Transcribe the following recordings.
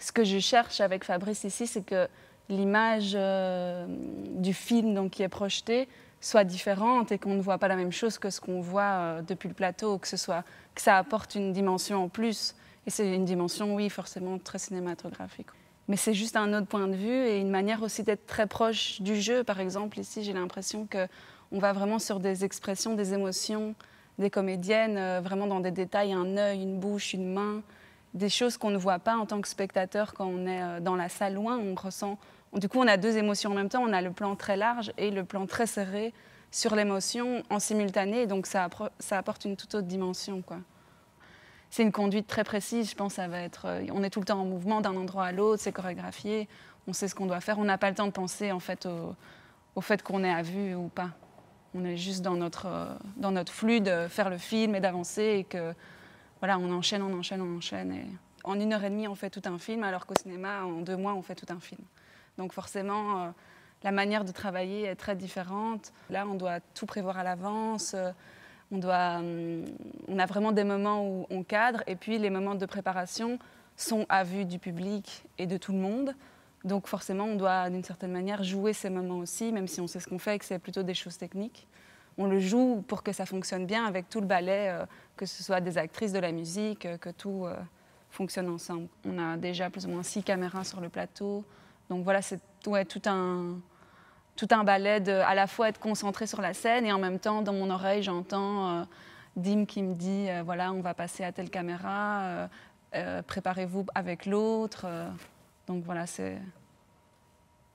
ce que je cherche avec Fabrice ici, c'est que l'image euh, du film donc, qui est projeté soit différente et qu'on ne voit pas la même chose que ce qu'on voit euh, depuis le plateau, que, ce soit, que ça apporte une dimension en plus. Et c'est une dimension, oui, forcément très cinématographique. Mais c'est juste un autre point de vue et une manière aussi d'être très proche du jeu. Par exemple, ici, j'ai l'impression qu'on va vraiment sur des expressions, des émotions des comédiennes, euh, vraiment dans des détails, un œil, une bouche, une main des choses qu'on ne voit pas en tant que spectateur quand on est euh, dans la salle loin. On ressent, du coup, on a deux émotions en même temps. On a le plan très large et le plan très serré sur l'émotion en simultané. Donc ça, apporte une toute autre dimension, quoi. C'est une conduite très précise, je pense. Ça va être, euh, on est tout le temps en mouvement d'un endroit à l'autre, c'est chorégraphié, on sait ce qu'on doit faire. On n'a pas le temps de penser en fait au, fait qu'on est à vue ou pas. On est juste dans notre, euh, dans notre flux de faire le film et d'avancer et que voilà, on enchaîne, on enchaîne, on enchaîne. Et en une heure et demie, on fait tout un film, alors qu'au cinéma, en deux mois, on fait tout un film. Donc forcément, euh, la manière de travailler est très différente. Là, on doit tout prévoir à l'avance. Euh, on, hum, on a vraiment des moments où on cadre, et puis les moments de préparation sont à vue du public et de tout le monde. Donc forcément, on doit d'une certaine manière jouer ces moments aussi, même si on sait ce qu'on fait et que c'est plutôt des choses techniques on le joue pour que ça fonctionne bien avec tout le ballet, euh, que ce soit des actrices, de la musique, euh, que tout euh, fonctionne ensemble. On a déjà plus ou moins six caméras sur le plateau. Donc voilà, c'est tout un tout un ballet de à la fois être concentré sur la scène et en même temps dans mon oreille j'entends Dim qui me dit voilà on va passer à telle caméra, préparez-vous avec l'autre. donc voilà c'est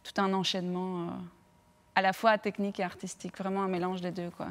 tout un enchaînement à la fois technique et artistique, vraiment un mélange des deux. Quoi.